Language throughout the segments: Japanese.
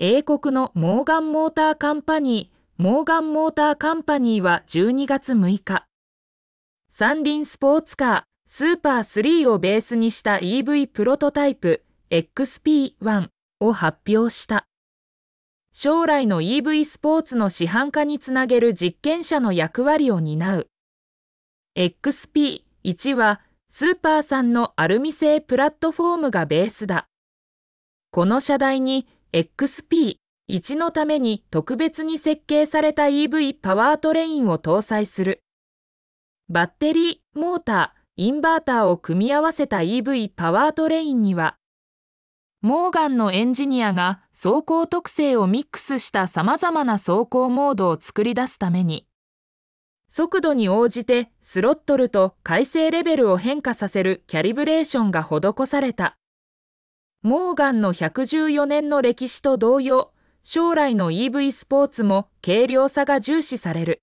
英国のモーガン・モーター・カンパニー、モーガン・モーター・カンパニーは12月6日、三輪スポーツカー、スーパー3をベースにした EV プロトタイプ XP1 を発表した。将来の EV スポーツの市販化につなげる実験者の役割を担う。XP1 はスーパーさんのアルミ製プラットフォームがベースだ。この車台に XP1 のために特別に設計された EV パワートレインを搭載する。バッテリー、モーター、インバーターを組み合わせた EV パワートレインには、モーガンのエンジニアが走行特性をミックスした様々な走行モードを作り出すために、速度に応じてスロットルと回生レベルを変化させるキャリブレーションが施された。モーガンの114年の歴史と同様、将来の EV スポーツも軽量さが重視される。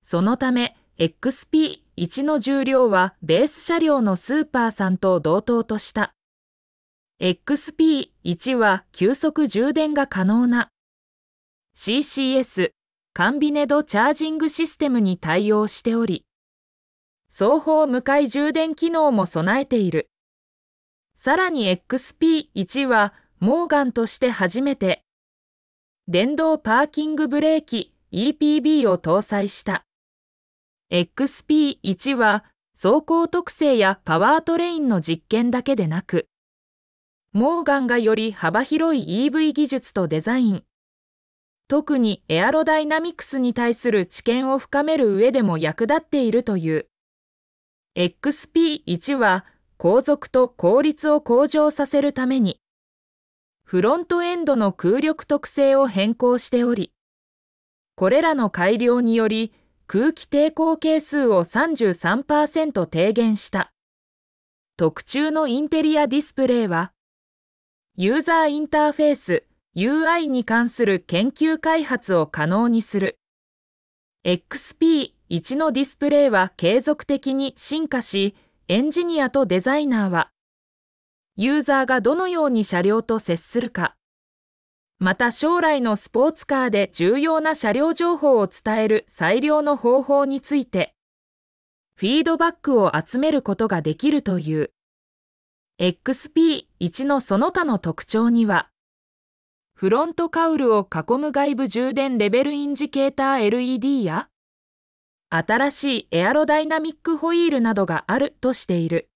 そのため、XP1 の重量はベース車両のスーパーさんと同等とした。XP1 は急速充電が可能な CCS カンビネドチャージングシステムに対応しており、双方向かい充電機能も備えている。さらに XP1 はモーガンとして初めて電動パーキングブレーキ EPB を搭載した。XP1 は走行特性やパワートレインの実験だけでなく、モーガンがより幅広い EV 技術とデザイン、特にエアロダイナミクスに対する知見を深める上でも役立っているという。XP1 は航続と効率を向上させるために、フロントエンドの空力特性を変更しており、これらの改良により空気抵抗係数を33%低減した。特注のインテリアディスプレイは、ユーザーインターフェース UI に関する研究開発を可能にする。XP1 のディスプレイは継続的に進化し、エンジニアとデザイナーは、ユーザーがどのように車両と接するか、また将来のスポーツカーで重要な車両情報を伝える最良の方法について、フィードバックを集めることができるという、XP1 のその他の特徴には、フロントカウルを囲む外部充電レベルインジケーター LED や、新しいエアロダイナミックホイールなどがあるとしている。